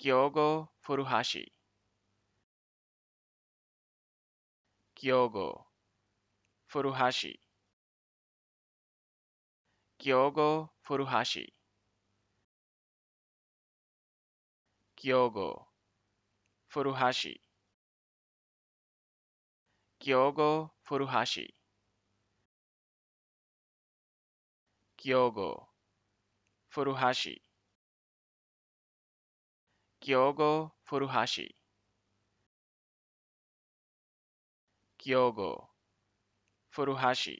Kyogo Furuhashi Kyogo Furuhashi Kyogo Furuhashi Kyogo Furuhashi Kyogo Furuhashi Kyogo Furuhashi Kyogo Furuhashi. Kyogo Furuhashi.